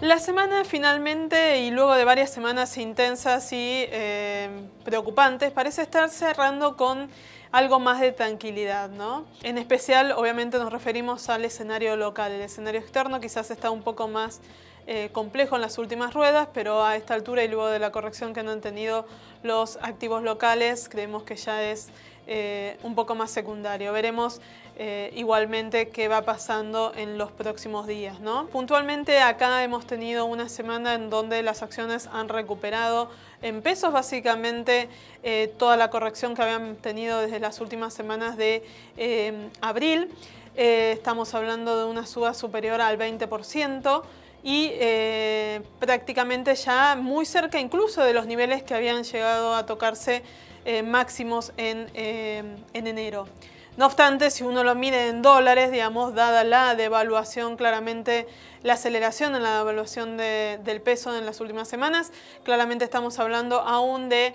La semana finalmente y luego de varias semanas intensas y eh, preocupantes parece estar cerrando con algo más de tranquilidad, ¿no? En especial obviamente nos referimos al escenario local, el escenario externo quizás está un poco más eh, complejo en las últimas ruedas, pero a esta altura y luego de la corrección que han tenido los activos locales creemos que ya es eh, un poco más secundario. Veremos eh, igualmente qué va pasando en los próximos días. Puntualmente acá hemos tenido una semana en donde las acciones han recuperado en pesos básicamente eh, toda la corrección que habían tenido desde las últimas semanas de abril. estamos hablando de una suba superior al 20% y eh, prácticamente ya muy cerca incluso de los niveles que habían llegado a tocarse eh, máximos eh, en, enero. No obstante, si uno lo mide en dólares, digamos, dada la devaluación, claramente la aceleración en la devaluación del peso en las últimas semanas, claramente estamos hablando aún de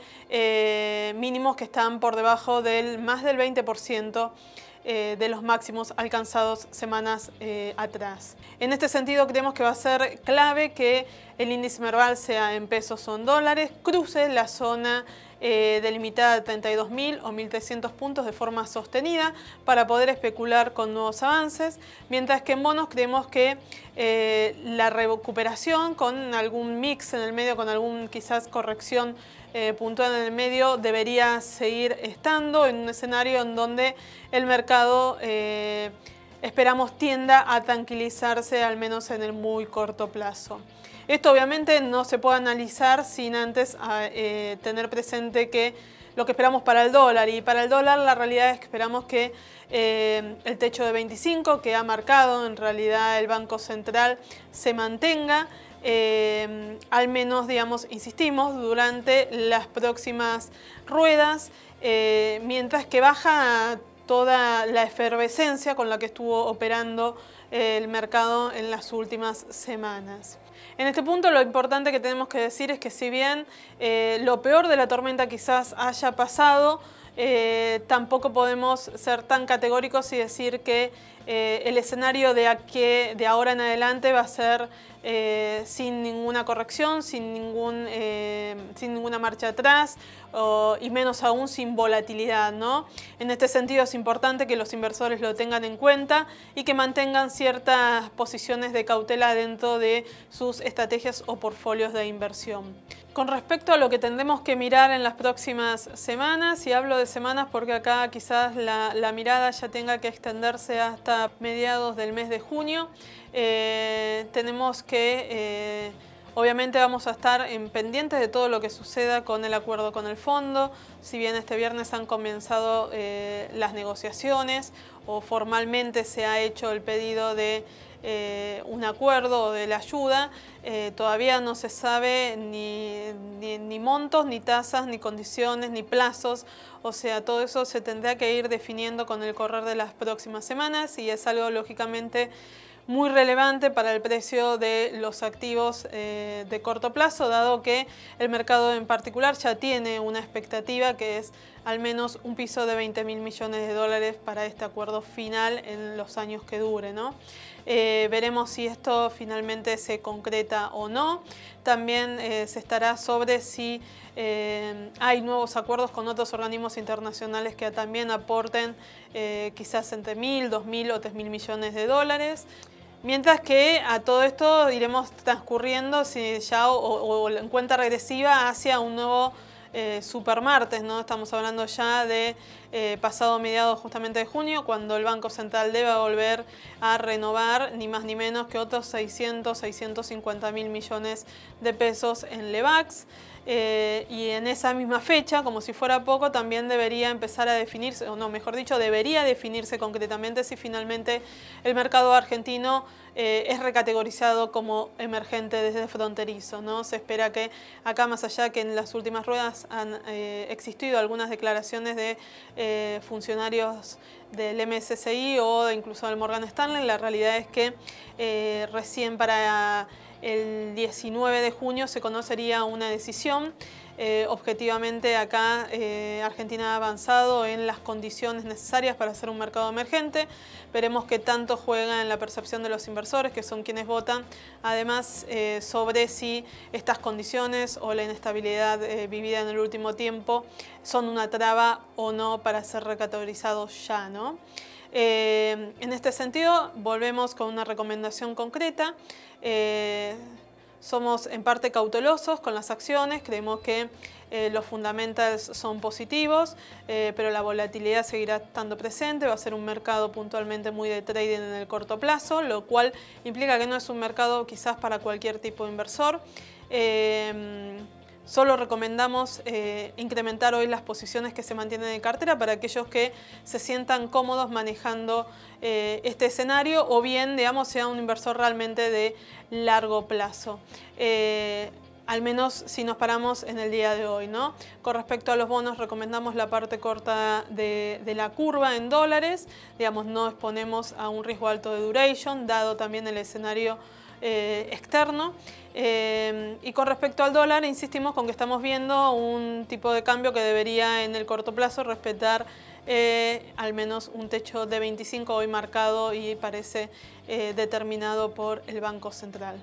mínimos que están por debajo del más del 20% eh, de los máximos alcanzados semanas eh, atrás. En este sentido, creemos que va a ser clave que el índice Merval sea en pesos o en dólares, cruce la zona eh, delimitada a 32.000 o 1.300 puntos de forma sostenida para poder especular con nuevos avances, mientras que en bonos creemos que eh, la recuperación con algún mix en el medio, con algún quizás corrección eh, puntual en el medio, debería seguir estando en un escenario en donde el mercado esperamos tienda a tranquilizarse al menos en el muy corto plazo. Esto obviamente no se puede analizar sin antes ah, eh, tener presente que lo que esperamos para el dólar. Y para el dólar la realidad es que esperamos que eh, el techo de 25 que ha marcado en realidad el Banco Central se mantenga. Eh, al menos, digamos, insistimos, durante las próximas ruedas, mientras que baja toda la efervescencia con la que estuvo operando eh, el mercado en las últimas semanas. En este punto lo importante que tenemos que decir es que si bien eh, lo peor de la tormenta quizás haya pasado, eh, tampoco podemos ser tan categóricos y decir que eh, el escenario de, aquí, de ahora en adelante va a ser eh, sin ninguna corrección, sin, ningún, eh, sin ninguna marcha atrás y menos aún sin volatilidad. ¿no? En este sentido es importante que los inversores lo tengan en cuenta y que mantengan ciertas posiciones de cautela dentro de sus estrategias o portfolios de inversión. Con respecto a lo que tendremos que mirar en las próximas semanas, y hablo de semanas porque acá quizás la mirada ya tenga que extenderse hasta mediados del mes de junio. Eh, tenemos que eh, Obviamente vamos a estar en pendientes de todo lo que suceda con el acuerdo con el fondo, si bien este viernes han comenzado eh, las negociaciones o formalmente se ha hecho el pedido de eh, un acuerdo o de la ayuda, eh, todavía no se sabe ni, ni montos, ni tasas, ni condiciones, ni plazos, o sea, todo eso se tendrá que ir definiendo con el correr de las próximas semanas y es algo lógicamente muy relevante para el precio de los activos eh, de corto plazo, dado que el mercado en particular ya tiene una expectativa que es al menos un piso de 20 mil millones de dólares para este acuerdo final en los años que dure. Eh, veremos si esto finalmente se concreta o no. También eh, se estará sobre si hay nuevos acuerdos con otros organismos internacionales que también aporten quizás entre mil, dos mil o tres mil millones de dólares. Mientras que a todo esto iremos transcurriendo si o en cuenta regresiva hacia un nuevo eh, supermartes, ¿no? Estamos hablando ya de eh, pasado mediados justamente de junio, cuando el Banco Central debe volver a renovar ni más ni menos que otros 600, 650 mil millones de pesos en Levax. Eh, y en esa misma fecha, como si fuera poco, también debería empezar a definirse, o no, mejor dicho, debería definirse concretamente si finalmente el mercado argentino eh, es recategorizado como emergente desde fronterizo. ¿no? Se espera que acá, más allá que en las últimas ruedas han eh, existido algunas declaraciones de eh, funcionarios del MSCI o incluso del Morgan Stanley. La realidad es que eh, recién para el 19 de junio se conocería una decisión. Eh, objetivamente acá eh, Argentina ha avanzado en las condiciones necesarias para ser un mercado emergente. Veremos qué tanto juega en la percepción de los inversores, que son quienes votan, además eh, sobre si estas condiciones o la inestabilidad vivida en el último tiempo son una traba o no para ser recategorizados ya. ¿no? Eh, en este sentido, volvemos con una recomendación concreta. Eh, somos en parte cautelosos con las acciones, creemos que eh, los fundamentals son positivos, pero la volatilidad seguirá estando presente, va a ser un mercado puntualmente muy de trading en el corto plazo, lo cual implica que no es un mercado quizás para cualquier tipo de inversor. Solo recomendamos eh, incrementar hoy las posiciones que se mantienen de cartera para aquellos que se sientan cómodos manejando eh, este escenario o bien, digamos, sea un inversor realmente de largo plazo. Eh, al menos si nos paramos en el día de hoy, ¿no? Con respecto a los bonos, recomendamos la parte corta de, de, la curva en dólares, digamos, no exponemos a un riesgo alto de duration, dado también el escenario eh, externo. Eh, y con respecto al dólar, insistimos con que estamos viendo un tipo de cambio que debería en el corto plazo respetar eh, al menos un techo de 25 hoy marcado y parece determinado por el Banco Central.